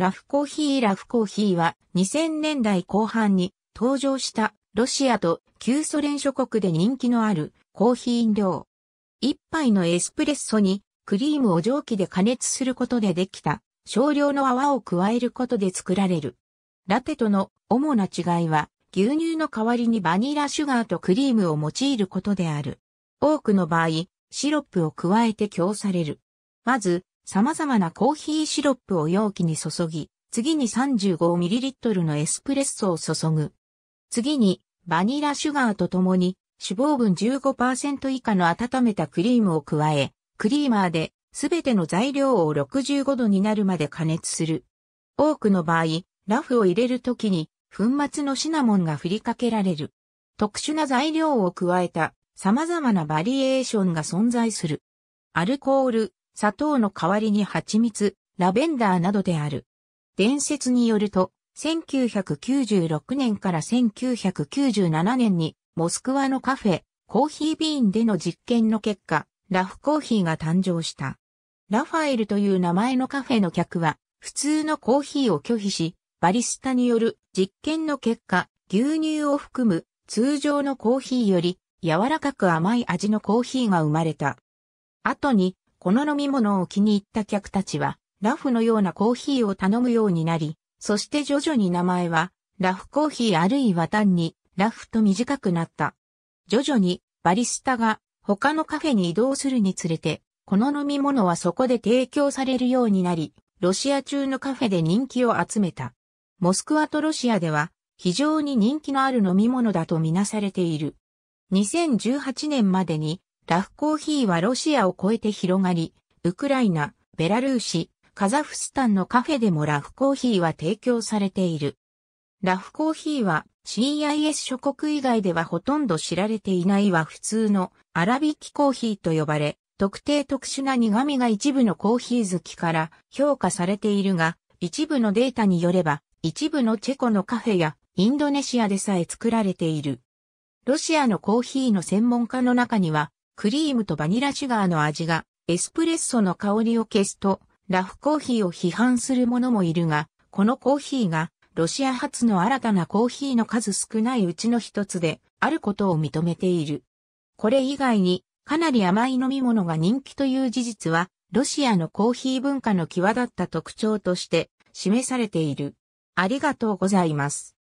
ラフコーヒーラフコーヒーは2000年代後半に登場したロシアと旧ソ連諸国で人気のあるコーヒー飲料。一杯のエスプレッソにクリームを蒸気で加熱することでできた少量の泡を加えることで作られる。ラテとの主な違いは牛乳の代わりにバニラシュガーとクリームを用いることである。多くの場合、シロップを加えて供される。まず、様々なコーヒーシロップを容器に注ぎ、次に 35ml のエスプレッソを注ぐ。次に、バニラシュガーとともに、脂肪分15%以下の温めたクリームを加え、クリーマーで、すべての材料を65度になるまで加熱する。多くの場合、ラフを入れるときに、粉末のシナモンが振りかけられる。特殊な材料を加えた様々なバリエーションが存在する。アルコール、砂糖の代わりに蜂蜜、ラベンダーなどである。伝説によると、1996年から1997年に、モスクワのカフェ、コーヒービーンでの実験の結果、ラフコーヒーが誕生した。ラファエルという名前のカフェの客は、普通のコーヒーを拒否し、バリスタによる実験の結果、牛乳を含む通常のコーヒーより柔らかく甘い味のコーヒーが生まれた。後にこの飲み物を気に入った客たちは、ラフのようなコーヒーを頼むようになり、そして徐々に名前は、ラフコーヒーあるいは単に、ラフと短くなった。徐々に、バリスタが、他のカフェに移動するにつれて、この飲み物はそこで提供されるようになり、ロシア中のカフェで人気を集めた。モスクワとロシアでは、非常に人気のある飲み物だとみなされている。2018年までにラフコーヒーはロシアを越えて広がり、ウクライナ、ベラルーシ、カザフスタンのカフェでもラフコーヒーは提供されている。ラフコーヒーは CIS 諸国以外ではほとんど知られていないは普通のアラビッキコーヒーと呼ばれ、特定特殊な苦味が一部のコーヒー好きから評価されているが、一部のデータによれば、一部のチェコのカフェやインドネシアでさえ作られている。ロシアのコーヒーの専門家の中には、クリームとバニラシュガーの味がエスプレッソの香りを消すと、ラフコーヒーを批判する者もいるが、このコーヒーがロシア発の新たなコーヒーの数少ないうちの一つであることを認めている。これ以外にかなり甘い飲み物が人気という事実は、ロシアのコーヒー文化の際立った特徴として示されている。ありがとうございます。